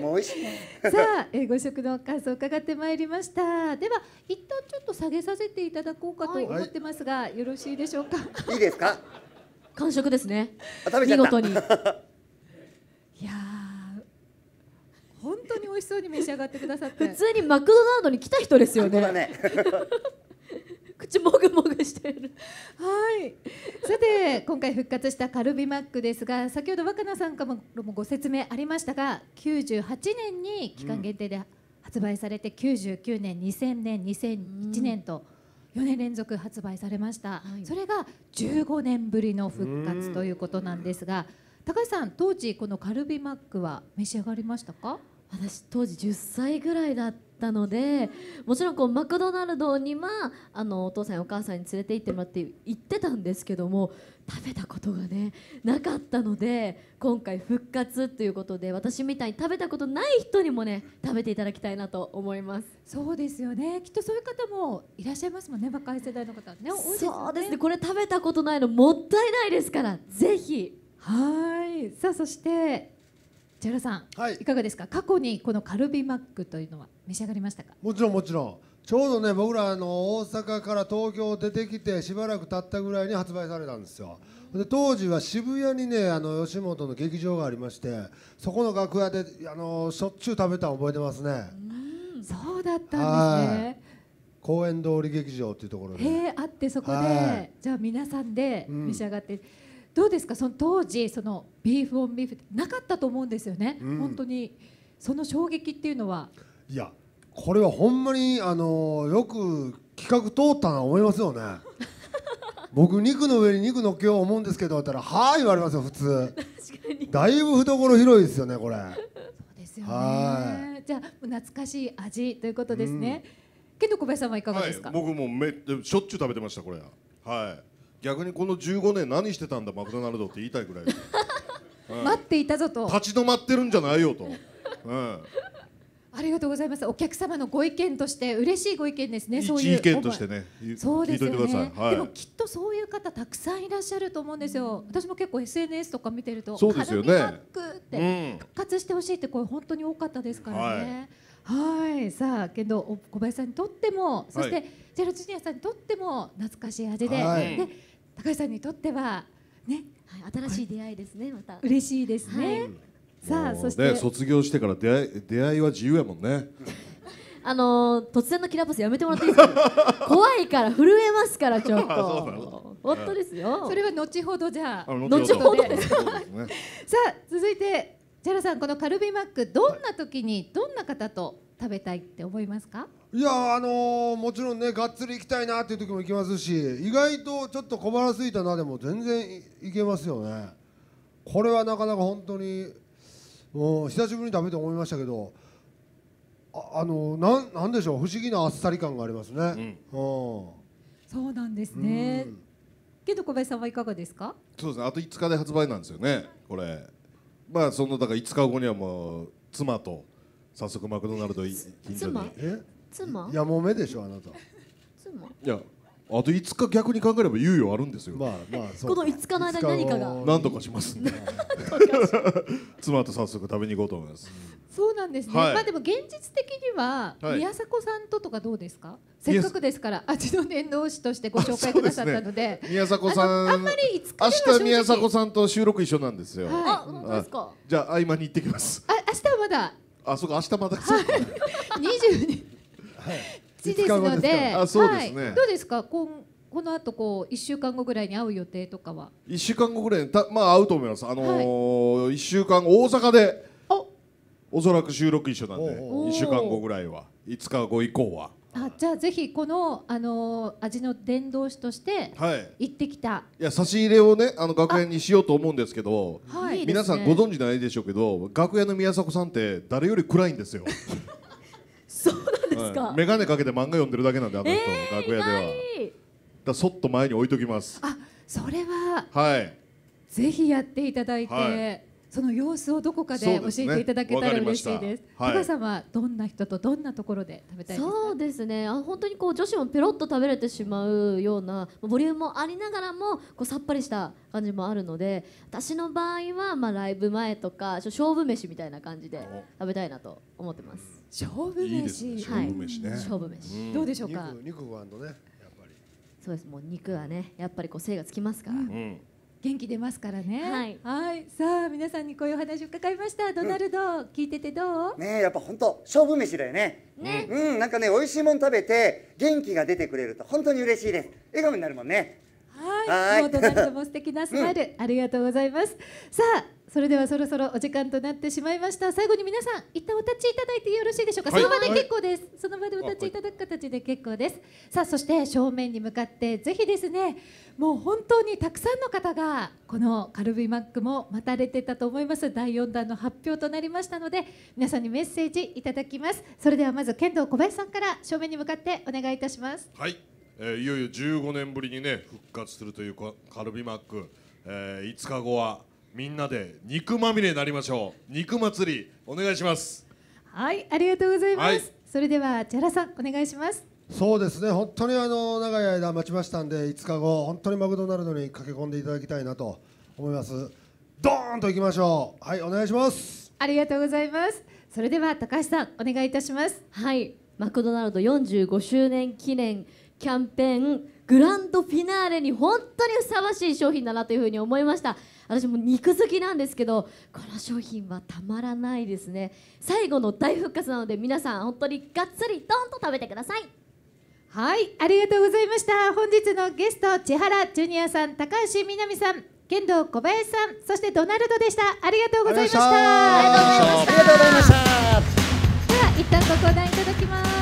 もう美味しいさあ、えー、ご食の感想を伺ってまいりました。では一旦ちょっと下げさせていただこうかと思ってますが、はい、よろしいでしょうか。いいですか。完食ですね。見事に。いや本当に美味しそうに召し上がってくださって。普通にマクドナルドに来た人ですよね。ね口もぐもぐしてるはいさて今回復活したカルビマックですが先ほど若菜さんからもご説明ありましたが98年に期間限定で発売されて、うん、99年2000年2001年と、4年連続発売されました、うん、それが15年ぶりの復活ということなんですが、高橋さん当時このカルビマックは召し上がりましたか私当時10歳ぐらいだっったのでもちろんこうマクドナルドにはあのお父さんやお母さんに連れて行ってもらって行ってたんですけども食べたことがねなかったので今回復活ということで私みたいに食べたことない人にもね食べていただきたいなと思いますそうですよねきっとそういう方もいらっしゃいますもんね若い世代の方ね多いですよねそうですねこれ食べたことないのもったいないですからぜひはいさあそしてジャルさん、はい、いかがですか過去にこのカルビマックというのは召し上がりましたかもちろんもちろんちょうどね僕らあの大阪から東京出てきてしばらく経ったぐらいに発売されたんですよで当時は渋谷にねあの吉本の劇場がありましてそこの楽屋であのしょっちゅう食べたの覚えてますねうそうだったんですね公園通り劇場っていうところで、えあってそこで、じゃあ皆さんで召し上がって、うんどうですかその当時そのビーフオンビーフってなかったと思うんですよね、うん、本当にその衝撃っていうのはいやこれはほんまにあのよく企画通ったな思いますよね 僕肉の上に肉のっけよう思うんですけどったら「はい言われますよ普通だいぶ懐広いですよねこれそうですよねじゃあ懐かしい味ということですね、うん、けど小林さんはいかがですか、はい、僕もめしょっちゅう食べてましたこれはい逆にこの15年何してたんだマクドナルドって言いたいぐらい、うん、待っていたぞと立ち止まってるんじゃないよと、うん、ありがとうございますお客様のご意見として嬉しいご意見ですねそういう意見としてねそうですよね、はい、でもきっとそういう方たくさんいらっしゃると思うんですよ私も結構 SNS とか見てるとそうですよねバックって復活してほしいって声本当に多かったですからね、はい、はいさあけど小林さんにとってもそして、はい、ジェロジュニアさんにとっても懐かしい味で、はい、で高橋さんにとってはね、はい、新しい出会いですねまた嬉しいですね、はい、さあそして卒業してから出会い出会いは自由やもんね あのー、突然のキラパスやめてもらっていいですか 怖いから震えますからちょっと 本当ですよそれは後ほどじゃあ後ほどですね、さあ続いてジャラさんこのカルビマックどんな時にどんな方と食べたいって思いますか、はいいやあのー、もちろんねがっつり行きたいなっていう時も行きますし意外とちょっと小腹すいたなでも全然いけますよねこれはなかなか本当にう久しぶりに食べて思いましたけどああのなんなんでしょう不思議なあっさり感がありますね、うん、そうなんですね、うん、けど小林さんはいかがですかそうですねあと5日で発売なんですよねこれまあそのだから5日後にはもう妻と早速マクドナルド行きに妻え妻やもめでしょあなた妻いやあと5日逆に考えれば猶予あるんですよ、まあまあ、この5日の間に何かが何とかしますんで 妻と早速食べに行こうと思います、うん、そうなんですね、はい、まあでも現実的には宮迫さんととかどうですか、はい、せっかくですから味の伝道師としてご紹介くださったので、ね、宮迫さんあんまり5日明日宮迫さんと収録一緒なんですよ、はい、あ本当ですかじゃあ合間に行ってきますあ明日はまだあそうか明日まだはい、か 22地ですので、あそうですね、はい、どうですかこんこの後こう1週間後ぐらいに会う予定とかは1週間後ぐらいにた、まあ、会うと思います、あのーはい、1週間大阪でおそらく収録一緒なんで1週間後ぐらいは5日後以降は。あじゃあぜひこの、あのー、味の伝道師として行ってきた、はい、いや差し入れをねあの楽屋にしようと思うんですけど、はい、皆さんご存知ないでしょうけど楽屋の宮迫さんって誰より暗いんですよ。ですか、はい、眼鏡かけて漫画読んでるだけなんであの人、えー、楽屋ではだそっと前に置いときますあそれははいぜひやっていただいて、はいその様子をどこかで教えていただけたら嬉しいです。高、ね、は様どんな人とどんなところで食べたいそうですね。あ本当にこう女子もペロッと食べれてしまうようなボリュームもありながらもこうさっぱりした感じもあるので、私の場合はまあライブ前とか勝負飯みたいな感じで食べたいなと思ってます。勝負飯、いいね、勝負飯ね。はい、勝負飯、どうでしょうか。肉肉はねやっぱり。そうですもう肉はねやっぱりこう精がつきますから。うん元気出ますからね。はい、い、さあ皆さんにこういう話を伺いました。ドナルド、うん、聞いててどう？ねやっぱ本当勝負飯だよね。ね、うん、なんかね美味しいもん食べて元気が出てくれると本当に嬉しいです。笑顔になるもんね。はい。もうどなるとも素敵なスマイル、ありがとうございます。さあ、それではそろそろお時間となってしまいました。最後に皆さん、一旦お立ちいただいてよろしいでしょうか。はい、その場で結構です。その場でお立ちいただく形で結構です。さあ、そして正面に向かって、ぜひですね。もう本当にたくさんの方が、このカルビマックも待たれてたと思います。第4弾の発表となりましたので、皆さんにメッセージいただきます。それではまず剣道小林さんから正面に向かってお願いいたします。はい。えー、いよいよ15年ぶりにね復活するというカルビマック、えー、5日後はみんなで肉まみれになりましょう肉祭りお願いしますはいありがとうございます、はい、それでは千原さんお願いしますそうですね本当にあの長い間待ちましたんで5日後本当にマクドナルドに駆け込んでいただきたいなと思いますドーンと行きましょうはいお願いしますありがとうございますそれでは高橋さんお願いいたしますはいマクドナルド45周年記念キャンペーングランドフィナーレに本当にふさわしい商品だなというふうに思いました私も肉好きなんですけどこの商品はたまらないですね最後の大復活なので皆さん本当にがっつりドンと食べてくださいはいありがとうございました本日のゲスト千原ジュニアさん高橋みなみさん剣道小林さんそしてドナルドでしたありがとうございましたありがとうございましたでは一旦ご相談いただきます